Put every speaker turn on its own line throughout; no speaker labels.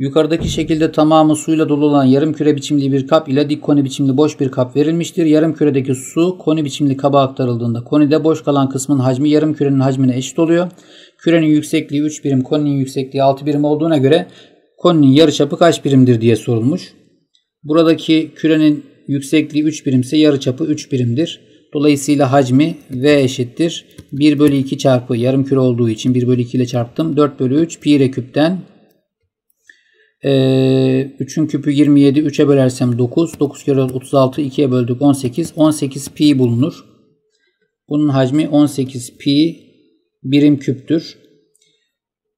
Yukarıdaki şekilde tamamı suyla dolu olan yarım küre biçimli bir kap ile dik koni biçimli boş bir kap verilmiştir. Yarım küredeki su koni biçimli kaba aktarıldığında konide boş kalan kısmın hacmi yarım kürenin hacmine eşit oluyor. Kürenin yüksekliği 3 birim, koninin yüksekliği 6 birim olduğuna göre koninin yarıçapı kaç birimdir diye sorulmuş. Buradaki kürenin yüksekliği 3 birimse yarıçapı 3 birimdir. Dolayısıyla hacmi V eşittir. 1 bölü 2 çarpı yarım küre olduğu için 1 bölü 2 ile çarptım. 4 bölü 3 pi re küpten e, ee, 3'ün küpü 27. 3'e bölersem 9. 9 kere 36. 2'ye böldük 18. 18 pi bulunur. Bunun hacmi 18 pi birim küptür.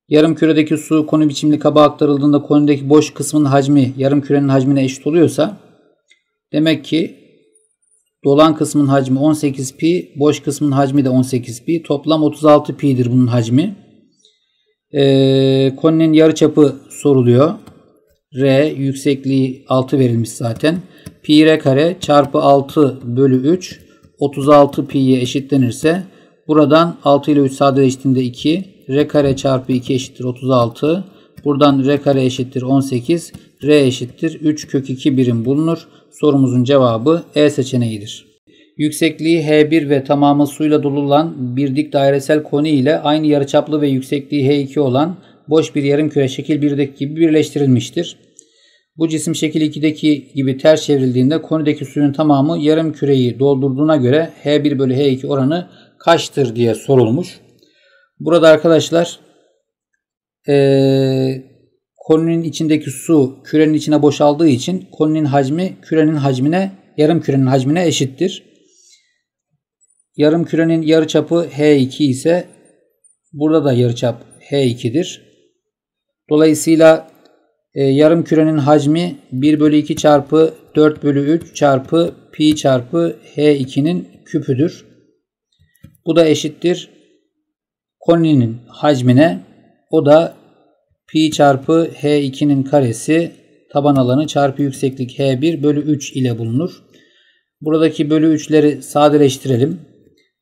Yarım küredeki su konu biçimli kaba aktarıldığında konudaki boş kısmın hacmi yarım kürenin hacmine eşit oluyorsa demek ki dolan kısmın hacmi 18 pi, boş kısmın hacmi de 18 pi. Toplam 36 pi'dir bunun hacmi. Ee, yarı çapı soruluyor. R yüksekliği 6 verilmiş zaten. Pi R kare çarpı 6 bölü 3 36 pi'ye eşitlenirse buradan 6 ile 3 sadeleştiğinde 2 R kare çarpı 2 eşittir 36. Buradan R kare eşittir 18. R eşittir 3 kök 2 birim bulunur. Sorumuzun cevabı E seçeneğidir. Yüksekliği H1 ve tamamı suyla dolu olan bir dik dairesel koni ile aynı yarıçaplı ve yüksekliği H2 olan boş bir yarım küre şekil 1'deki gibi birleştirilmiştir. Bu cisim şekil 2'deki gibi ters çevrildiğinde konideki suyun tamamı yarım küreyi doldurduğuna göre H1 bölü H2 oranı kaçtır diye sorulmuş. Burada arkadaşlar ee, koninin içindeki su kürenin içine boşaldığı için konunun hacmi kürenin hacmine yarım kürenin hacmine eşittir. Yarım kürenin yarıçapı H2 ise burada da yarıçap H2'dir. Dolayısıyla e, yarım kürenin hacmi 1 bölü 2 çarpı 4 bölü 3 çarpı pi çarpı h2'nin küpüdür. Bu da eşittir koninin hacmine o da pi çarpı h2'nin karesi taban alanı çarpı yükseklik h1 bölü 3 ile bulunur. Buradaki bölü 3'leri sadeleştirelim.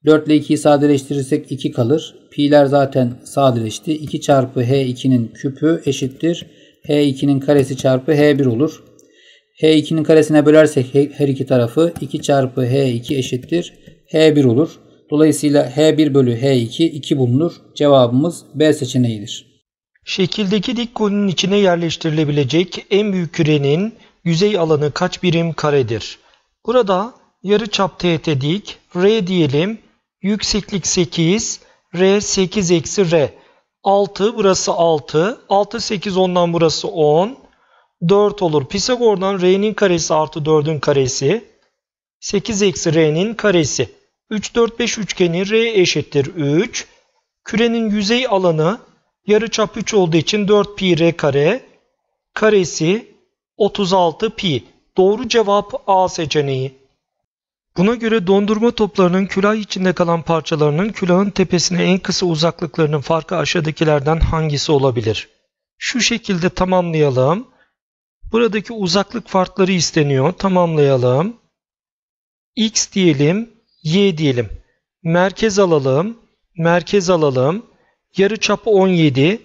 4 ile 2'yi sadeleştirirsek 2 kalır. Pi'ler zaten sadeleşti. 2 çarpı H2'nin küpü eşittir. H2'nin karesi çarpı H1 olur. H2'nin karesine bölersek her iki tarafı 2 çarpı H2 eşittir. H1 olur. Dolayısıyla H1 bölü H2 2 bulunur. Cevabımız B seçeneğidir. Şekildeki dik kolunun içine yerleştirilebilecek en büyük
kürenin yüzey alanı kaç birim karedir? Burada yarı çap teğete dik R diyelim Yükseklik 8. R 8 eksi R. 6 burası 6. 6 8 10'dan burası 10. 4 olur. Pisagor'dan R'nin karesi artı 4'ün karesi. 8 eksi R'nin karesi. 3 4 5 üçgeni R eşittir 3. Kürenin yüzey alanı yarıçap 3 olduğu için 4 pi R kare karesi 36 pi. Doğru cevap A seçeneği. Buna göre dondurma toplarının külah içinde kalan parçalarının külahın tepesine en kısa uzaklıklarının farkı aşağıdakilerden hangisi olabilir? Şu şekilde tamamlayalım. Buradaki uzaklık farkları isteniyor. Tamamlayalım. X diyelim, Y diyelim. Merkez alalım, merkez alalım. Yarı çapı 17,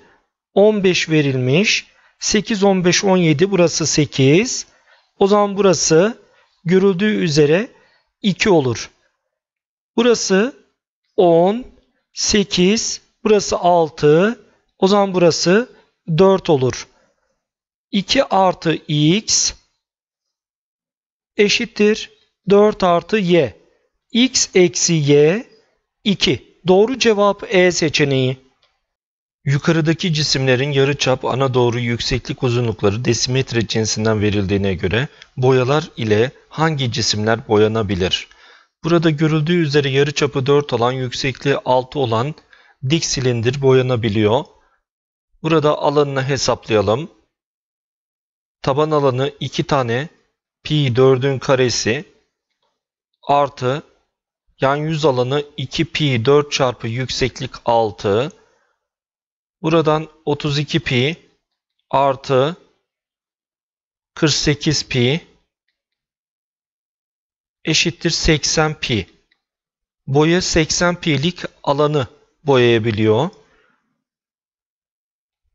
15 verilmiş. 8, 15, 17 burası 8. O zaman burası görüldüğü üzere 2 olur. Burası 10, 8, burası 6, o zaman burası 4 olur. 2 artı x eşittir 4 artı y. x eksi y 2. Doğru cevap E seçeneği. Yukarıdaki cisimlerin yarıçap ana doğru yükseklik uzunlukları desimetre cinsinden verildiğine göre boyalar ile hangi cisimler boyanabilir? Burada görüldüğü üzere yarıçapı 4 olan, yüksekliği 6 olan dik silindir boyanabiliyor. Burada alanını hesaplayalım. Taban alanı 2 tane pi 4'ün karesi artı yan yüz alanı 2 pi 4 çarpı yükseklik 6. Buradan 32 pi artı 48 pi eşittir 80 pi. Boya 80 pi'lik alanı boyayabiliyor.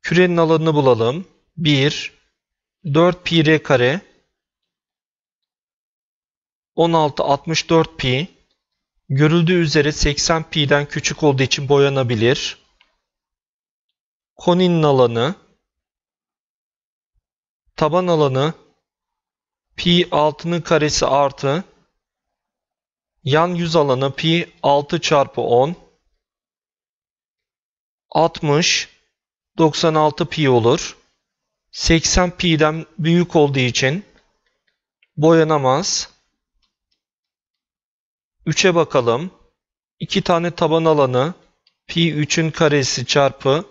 Kürenin alanını bulalım. 1 4 pi r kare 16 64 pi görüldüğü üzere 80 pi'den küçük olduğu için boyanabilir. Koninin alanı taban alanı pi altının karesi artı Yan yüz alanı pi 6 çarpı 10 60 96 pi olur. 80 pi'den büyük olduğu için boyanamaz. 3'e bakalım. 2 tane taban alanı pi 3'ün karesi çarpı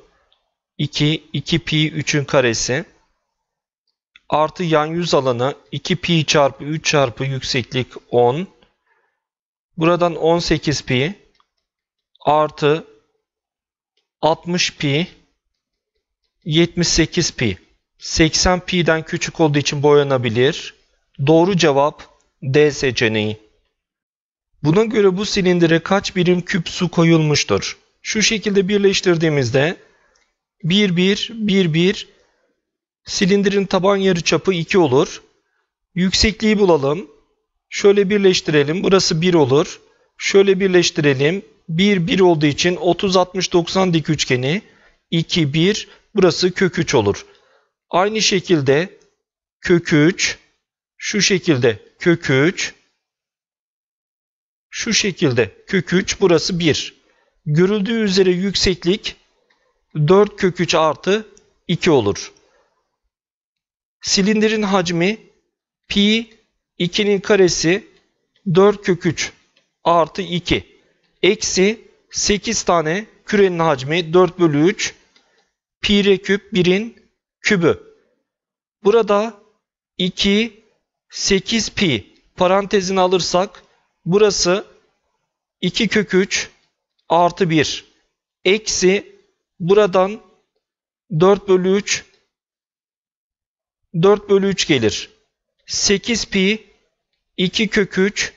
2 2 pi 3'ün karesi artı yan yüz alanı 2 pi çarpı 3 çarpı yükseklik 10 Buradan 18 pi artı 60 pi 78 pi. 80 pi'den küçük olduğu için boyanabilir. Doğru cevap D seçeneği. Buna göre bu silindire kaç birim küp su koyulmuştur? Şu şekilde birleştirdiğimizde 1 1 1 1 silindirin taban yarıçapı 2 olur. Yüksekliği bulalım. Şöyle birleştirelim. Burası 1 olur. Şöyle birleştirelim. 1 1 olduğu için 30 60 90 dik üçgeni 2 1 burası kök 3 olur. Aynı şekilde kök 3 şu şekilde kök 3 şu şekilde kök 3 burası 1. Görüldüğü üzere yükseklik 4 kök 3 artı 2 olur. Silindirin hacmi pi 2'nin karesi 4 kök 3 artı 2 eksi 8 tane kürenin hacmi 4 bölü 3 pi r küp 1'in kübü. Burada 2 8 pi parantezini alırsak burası 2 kök 3 artı 1 eksi buradan 4 bölü 3 4 bölü 3 gelir. 8 pi 2 kök 3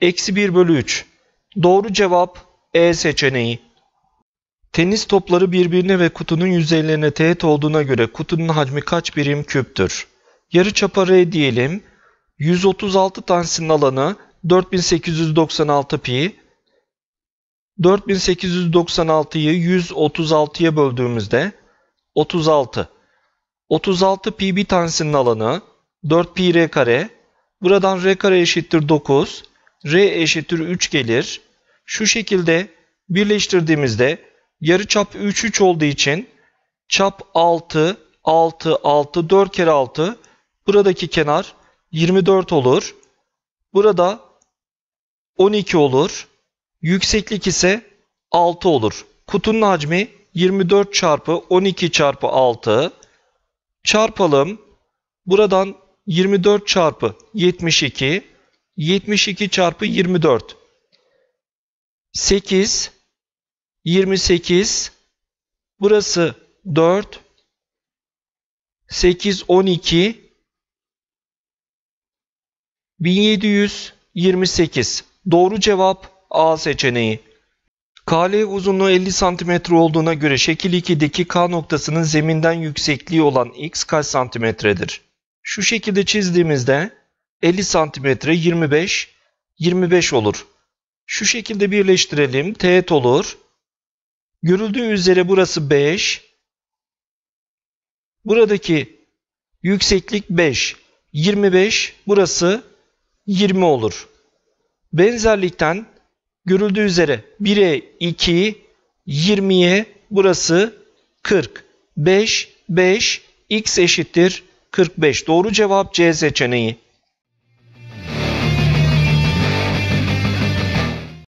eksi 1 bölü 3. Doğru cevap E seçeneği. Tenis topları birbirine ve kutunun yüzeylerine teğet olduğuna göre kutunun hacmi kaç birim küptür? Yarı çapa R diyelim. 136 tanesinin alanı 4896 pi. 4896'yı 136'ya böldüğümüzde 36. 36 pi bir tanesinin alanı 4 pi r kare Buradan r kare eşittir 9. r eşittir 3 gelir. Şu şekilde birleştirdiğimizde yarı çap 3 3 olduğu için çap 6 6 6 4 kere 6 buradaki kenar 24 olur. Burada 12 olur. Yükseklik ise 6 olur. Kutunun hacmi 24 çarpı 12 çarpı 6 çarpalım. Buradan 24 çarpı 72, 72 çarpı 24, 8, 28, burası 4, 8, 12, 1728. Doğru cevap A seçeneği. KL uzunluğu 50 cm olduğuna göre şekil 2'deki K noktasının zeminden yüksekliği olan x kaç santimetredir? Şu şekilde çizdiğimizde 50 santimetre 25, 25 olur. Şu şekilde birleştirelim. Teğet olur. Görüldüğü üzere burası 5. Buradaki yükseklik 5. 25 burası 20 olur. Benzerlikten görüldüğü üzere 1'e 2, 20'ye burası 40. 5, 5, x eşittir 45. Doğru cevap C seçeneği.